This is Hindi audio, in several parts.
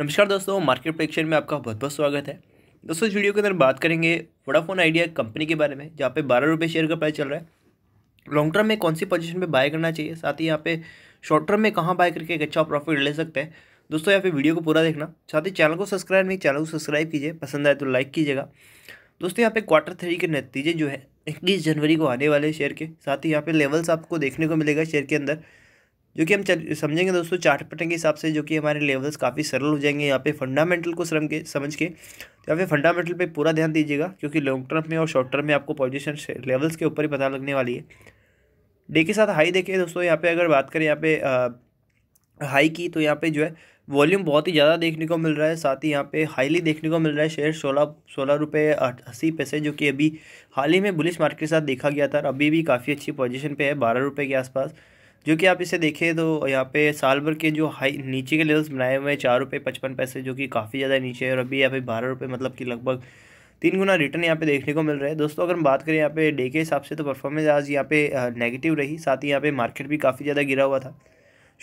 नमस्कार दोस्तों मार्केट प्रेक्षण में आपका बहुत बहुत स्वागत है दोस्तों इस वीडियो के अंदर बात करेंगे वोडाफोन आइडिया कंपनी के बारे में जहाँ पे बारह रुपये शेयर का प्राइस चल रहा है लॉन्ग टर्म में कौन सी पोजीशन पे बाय करना चाहिए साथ ही यहाँ पे शॉर्ट टर्म में कहाँ बाय करके एक अच्छा प्रॉफिट ले सकते हैं दोस्तों यहाँ पे वीडियो को पूरा देखना साथ ही चैनल को सब्सक्राइब नहीं चैनल को सब्सक्राइब कीजिए पसंद आए तो लाइक कीजिएगा दोस्तों यहाँ पे क्वार्टर थ्री के नतीजे जो है इक्कीस जनवरी को आने वाले शेयर के साथ ही यहाँ पे लेवल्स आपको देखने को मिलेगा शेयर के अंदर जो कि हम चल समझेंगे दोस्तों चार्ट पटन के हिसाब से जो कि हमारे लेवल्स काफ़ी सरल हो जाएंगे यहाँ पे फंडामेंटल को श्रम के समझ के तो यहाँ पे फंडामेंटल पे पूरा ध्यान दीजिएगा क्योंकि लॉन्ग टर्म में और शॉर्ट टर्म में आपको पोजिशन लेवल्स के ऊपर ही पता लगने वाली है डे के साथ हाई देखिए दोस्तों यहाँ पे अगर बात करें यहाँ पे हाई की तो यहाँ पे जो है वॉल्यूम बहुत ही ज़्यादा देखने को मिल रहा है साथ ही यहाँ पे हाईली देखने को मिल रहा है शेयर सोलह सोलह रुपये अस्सी पैसे जो कि अभी हाल ही में बुलिश मार्केट के साथ देखा गया था अभी भी काफ़ी अच्छी पोजीशन पे है बारह रुपये के आसपास जो कि आप इसे देखें तो यहाँ पे साल भर के जो हाई नीचे के लेवल्स बनाए हुए हैं चार रुपये पचपन पैसे जो कि काफ़ी ज़्यादा नीचे है और अभी यहाँ पे बारह रुपये मतलब कि लगभग तीन गुना रिटर्न यहाँ पे देखने को मिल रहा है दोस्तों अगर हम बात करें यहाँ पे डे के हिसाब से तो परफॉर्मेंस आज यहाँ पे नेगेटिव रही साथ ही यहाँ पे मार्केट भी काफ़ी ज़्यादा गिरा हुआ था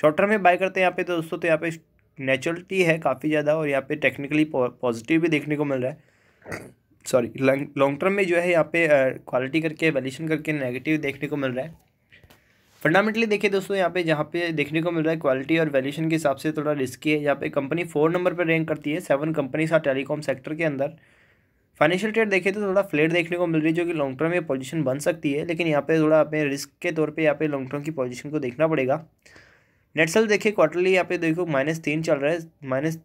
शॉर्ट टर्म में बाय करते हैं यहाँ पे तो दोस्तों तो यहाँ पे नेचुरलिटी है काफ़ी ज़्यादा और यहाँ पे टेक्निकली पॉजिटिव भी देखने को मिल रहा है सॉरी लॉन्ग टर्म में जो है यहाँ पे क्वालिटी करके वैल्यूशन करके नेगेटिव देखने को मिल रहा है फंडामेंटली देखिए दोस्तों यहाँ पे जहाँ पे देखने को मिल रहा है क्वालिटी और वैल्यूशन के हिसाब से थोड़ा रिस्की है यहाँ पे कंपनी फोर नंबर पर रैंक करती है seven companies are telecom sector के अंदर फाइनेंशियल ट्रेड देखें तो थोड़ा फ्लेट देखने को मिल रही है जो कि लॉन्ग टर्म में पोजीशन बन सकती है लेकिन यहाँ पे थोड़ा अपने रिस्क के तौर पे यहाँ पे लॉन्ग टर्म की पोजीशन को देखना पड़ेगा नेट सेल देखिए क्वार्टरली यहाँ पे देखो माइनस तीन चल रहा है माइनस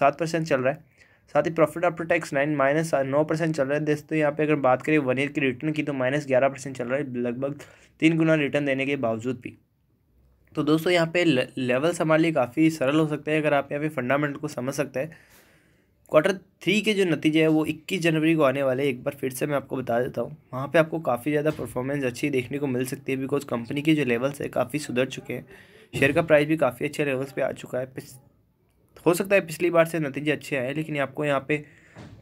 सात परसेंट चल रहा है साथ ही profit after tax nine minus नौ परसेंट चल रहा है दोस्तों यहाँ पे अगर बात करें वन ईयर की रिटर्न की तो माइनस ग्यारह परसेंट चल रहा है लगभग तीन गुना रिटर्न देने के बावजूद भी तो दोस्तों यहाँ पे लेवल्स हमारे लिए काफ़ी सरल हो सकते हैं अगर आप यहाँ पे फंडामेंटल को समझ सकते हैं क्वार्टर थ्री के जो नतीजे हैं वो इक्कीस जनवरी को आने वाले एक बार फिर से मैं आपको बता देता हूँ वहाँ पर आपको काफ़ी ज़्यादा परफॉर्मेंस अच्छी देखने को मिल सकती है बिकॉज कंपनी के जो लेवल्स है काफ़ी सुधर चुके हैं शेयर का प्राइस भी काफ़ी अच्छे लेवल्स पर आ चुका है हो सकता है पिछली बार से नतीजे अच्छे आए लेकिन आपको यहाँ पे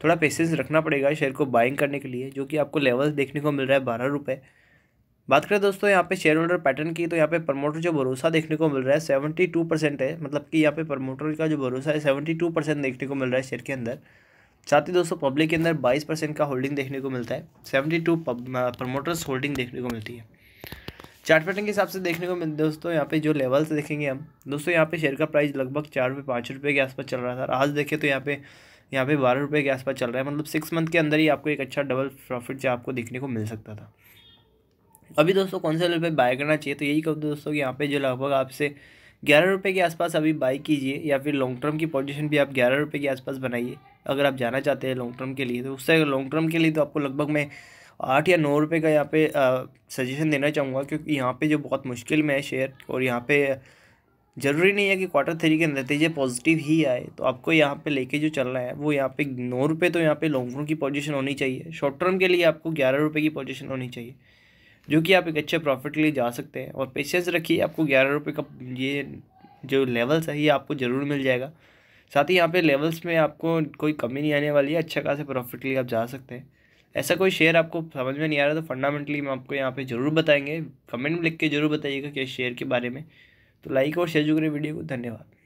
थोड़ा पेशेंस रखना पड़ेगा शेयर को बाइंग करने के लिए जो कि आपको लेवल देखने को मिल रहा है बारह रुपये बात करें दोस्तों यहाँ पे शेयर होल्डर पैटर्न की तो यहाँ पे प्रमोटर जो भरोसा देखने को मिल रहा है सेवेंटी टू परसेंट है मतलब कि यहाँ पे प्रमोटर का जो भरोसा है सेवेंटी टू परसेंट देखने को मिल रहा है शेयर के अंदर साथ ही दोस्तों पब्लिक के अंदर बाईस परसेंट का होल्डिंग देखने को मिलता है सेवेंटी टू प्रमोटर्स होल्डिंग देखने को मिलती है चार्ट पैटर्न के हिसाब से देखने को मिलते दोस्तों यहाँ पे जो लेवल्स देखेंगे हम दोस्तों यहाँ पे शेयर का प्राइस लगभग चार रुपये पाँच रुपये के आसपास चल रहा था आज देखें तो यहाँ पे यहाँ पे बारह रुपये के आसपास चल रहा है मतलब सिक्स मंथ के अंदर ही आपको एक अच्छा डबल प्रॉफिट जो आपको देखने को मिल सकता था अभी दोस्तों कौन से लेवल पर बाय करना चाहिए तो यही कहूँ दोस्तों यहाँ पे जो लगभग आपसे ग्यारह रुपये के आसपास अभी बाई कीजिए या फिर लॉन्ग टर्म की पोजीशन भी आप ग्यारह रुपये के आसपास बनाइए अगर आप जाना चाहते हैं लॉन्ग टर्म के लिए तो उससे लॉन्ग टर्म के लिए तो आपको लगभग मैं आठ या नौ रुपये का यहाँ पे सजेशन देना चाहूँगा क्योंकि यहाँ पे जो बहुत मुश्किल में है शेयर और यहाँ पे ज़रूरी नहीं है कि क्वार्टर थ्री के नतीजे पॉजिटिव ही आए तो आपको यहाँ पे लेके जो चल रहा है वो यहाँ पे नौ रुपये तो यहाँ पे लॉन्ग टर्म की पोजीशन होनी चाहिए शॉर्ट टर्म के लिए आपको ग्यारह रुपये की पोजीशन होनी चाहिए जो कि आप एक अच्छे प्रॉफिट के लिए जा सकते हैं और पेशेंस रखिए आपको ग्यारह रुपये का ये जो लेवल्स है ये आपको ज़रूर मिल जाएगा साथ ही यहाँ पे लेवल्स में आपको कोई कमी नहीं आने वाली है अच्छा खासा प्रॉफिट के लिए आप जा सकते हैं ऐसा कोई शेयर आपको समझ में नहीं आ रहा तो फंडामेंटली हम आपको यहाँ पे ज़रूर बताएंगे कमेंट में लिख के ज़रूर बताइएगा कि शेयर के बारे में तो लाइक और शेयर जो करें वीडियो को धन्यवाद